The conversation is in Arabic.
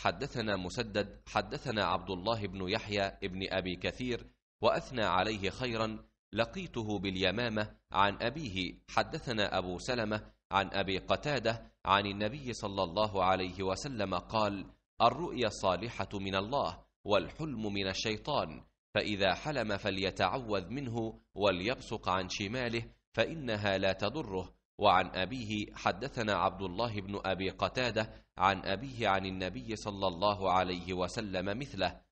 حدثنا مسدد حدثنا عبد الله بن يحيى ابن أبي كثير وأثنى عليه خيرا لقيته باليمامة عن أبيه حدثنا أبو سلمة عن أبي قتادة عن النبي صلى الله عليه وسلم قال الرؤيا الصالحة من الله والحلم من الشيطان فإذا حلم فليتعوذ منه وليبصق عن شماله فإنها لا تضره وعن أبيه حدثنا عبد الله بن أبي قتادة عن أبيه عن النبي صلى الله عليه وسلم مثله